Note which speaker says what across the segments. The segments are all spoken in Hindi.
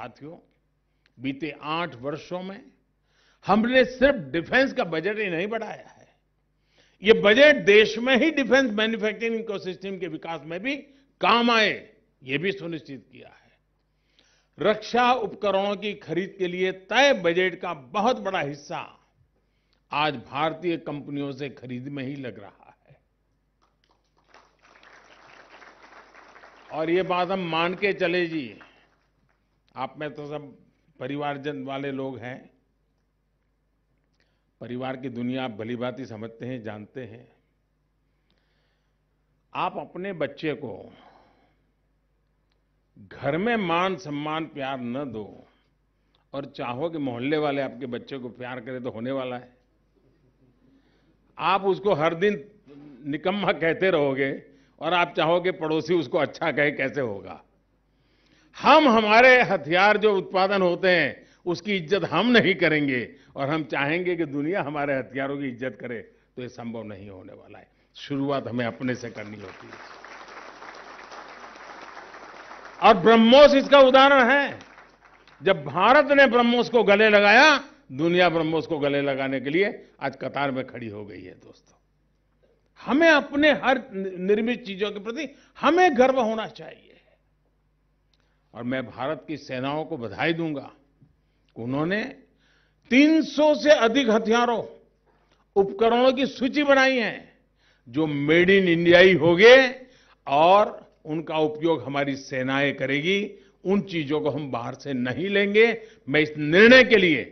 Speaker 1: साथियों बीते आठ वर्षों में हमने सिर्फ डिफेंस का बजट ही नहीं बढ़ाया है ये बजट देश में ही डिफेंस मैन्युफैक्चरिंग इकोसिस्टम के विकास में भी काम आए ये भी सुनिश्चित किया है रक्षा उपकरणों की खरीद के लिए तय बजट का बहुत बड़ा हिस्सा आज भारतीय कंपनियों से खरीद में ही लग रहा है और ये बात हम मान के चले जी आप में तो सब परिवारजन वाले लोग हैं परिवार की दुनिया आप भली भांति समझते हैं जानते हैं आप अपने बच्चे को घर में मान सम्मान प्यार न दो और चाहो कि मोहल्ले वाले आपके बच्चे को प्यार करें तो होने वाला है आप उसको हर दिन निकम्मा कहते रहोगे और आप चाहोगे पड़ोसी उसको अच्छा कहे कैसे होगा हम हमारे हथियार जो उत्पादन होते हैं उसकी इज्जत हम नहीं करेंगे और हम चाहेंगे कि दुनिया हमारे हथियारों की इज्जत करे तो ये संभव नहीं होने वाला है शुरुआत हमें अपने से करनी होती है और ब्रह्मोस इसका उदाहरण है जब भारत ने ब्रह्मोस को गले लगाया दुनिया ब्रह्मोस को गले लगाने के लिए आज कतार में खड़ी हो गई है दोस्तों हमें अपने हर निर्मित चीजों के प्रति हमें गर्व होना चाहिए और मैं भारत की सेनाओं को बधाई दूंगा उन्होंने 300 से अधिक हथियारों उपकरणों की सूची बनाई है जो मेड इन इंडिया ही होगे और उनका उपयोग हमारी सेनाएं करेगी उन चीजों को हम बाहर से नहीं लेंगे मैं इस निर्णय के लिए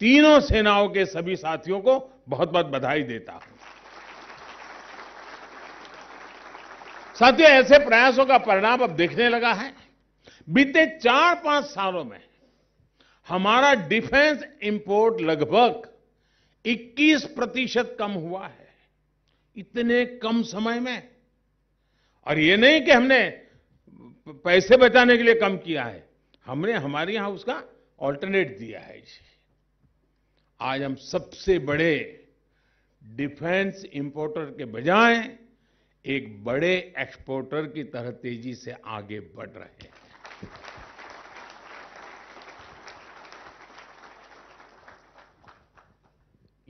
Speaker 1: तीनों सेनाओं के सभी साथियों को बहुत बहुत बधाई देता हूं साथियों ऐसे प्रयासों का परिणाम अब देखने लगा है बीते चार पांच सालों में हमारा डिफेंस इंपोर्ट लगभग 21 प्रतिशत कम हुआ है इतने कम समय में और ये नहीं कि हमने पैसे बचाने के लिए कम किया है हमने हमारे यहां उसका ऑल्टरनेट दिया है जी आज हम सबसे बड़े डिफेंस इंपोर्टर के बजाय एक बड़े एक्सपोर्टर की तरह तेजी से आगे बढ़ रहे हैं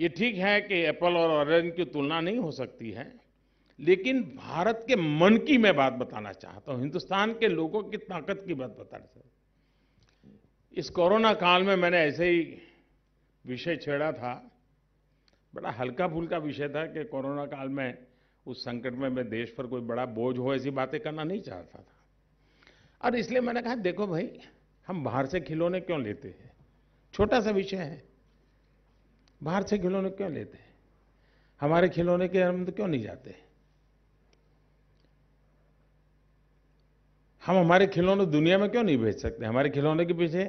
Speaker 1: ये ठीक है कि एप्पल और ऑरेंज की तुलना नहीं हो सकती है लेकिन भारत के मन की मैं बात बताना चाहता हूँ हिंदुस्तान के लोगों की ताकत की बात बताना चाहता इस कोरोना काल में मैंने ऐसे ही विषय छेड़ा था बड़ा हल्का फुल्का विषय था कि कोरोना काल में उस संकट में मैं देश पर कोई बड़ा बोझ हो ऐसी बातें करना नहीं चाहता था और इसलिए मैंने कहा देखो भाई हम बाहर से खिलौने क्यों लेते हैं छोटा सा विषय है बाहर से खिलौने क्यों लेते हैं हमारे खिलौने के हम तो क्यों नहीं जाते हम हमारे खिलौने दुनिया में क्यों नहीं भेज सकते हमारे खिलौने के पीछे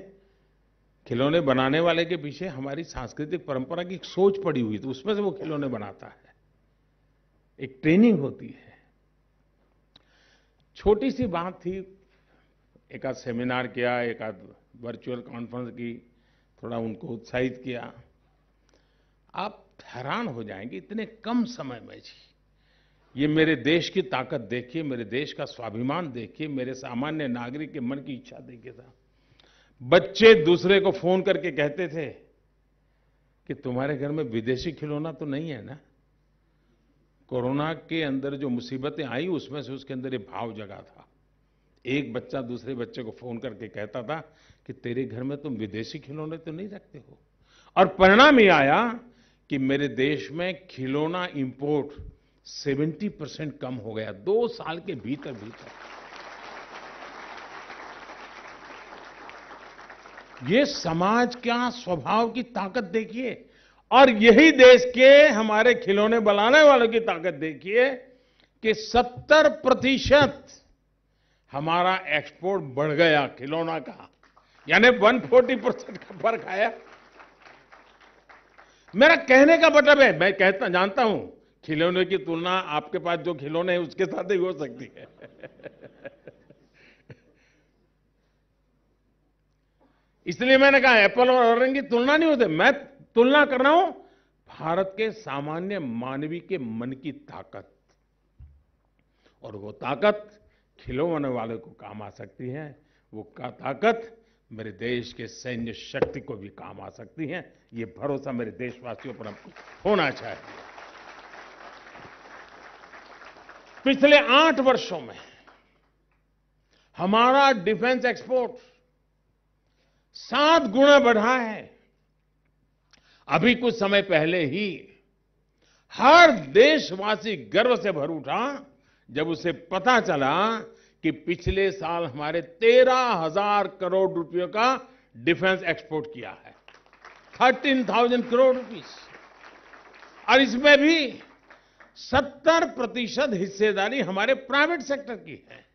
Speaker 1: खिलौने बनाने वाले के पीछे हमारी सांस्कृतिक परंपरा की सोच पड़ी हुई तो उसमें से वो खिलौने बनाता है एक ट्रेनिंग होती है छोटी सी बात थी एक आध सेमिनार किया एक आध वर्चुअल कॉन्फ्रेंस की थोड़ा उनको उत्साहित किया आप हैरान हो जाएंगे इतने कम समय में जी ये मेरे देश की ताकत देखिए मेरे देश का स्वाभिमान देखिए मेरे सामान्य नागरिक के मन की इच्छा देखिए था बच्चे दूसरे को फोन करके कहते थे कि तुम्हारे घर में विदेशी खिलौना तो नहीं है ना कोरोना के अंदर जो मुसीबतें आई उसमें से उसके अंदर ये भाव जगा था एक बच्चा दूसरे बच्चे को फोन करके कहता था कि तेरे घर में तुम विदेशी खिलौने तो नहीं रखते हो और परिणाम ये आया कि मेरे देश में खिलौना इंपोर्ट 70 परसेंट कम हो गया दो साल के भीतर भीतर ये समाज का स्वभाव की ताकत देखिए और यही देश के हमारे खिलौने बनाने वालों की ताकत देखिए कि 70 प्रतिशत हमारा एक्सपोर्ट बढ़ गया खिलौना का यानी 140 परसेंट का फर्क आया मेरा कहने का मतलब है मैं कहता जानता हूं खिलौने की तुलना आपके पास जो खिलौने हैं उसके साथ ही हो सकती है इसलिए मैंने कहा एप्पल और ऑरेंज की तुलना नहीं होते मैं तुलना कर रहा हूं भारत के सामान्य मानवी के मन की ताकत और वो ताकत खिलौने वाले को काम आ सकती है वो का ताकत मेरे देश के सैन्य शक्ति को भी काम आ सकती हैं ये भरोसा मेरे देशवासियों पर होना चाहिए पिछले आठ वर्षों में हमारा डिफेंस एक्सपोर्ट सात गुना बढ़ा है अभी कुछ समय पहले ही हर देशवासी गर्व से भर उठा जब उसे पता चला कि पिछले साल हमारे तेरह हजार करोड़ रुपयों का डिफेंस एक्सपोर्ट किया है थर्टीन थाउजेंड करोड़ रुपीस और इसमें भी सत्तर प्रतिशत हिस्सेदारी हमारे प्राइवेट सेक्टर की है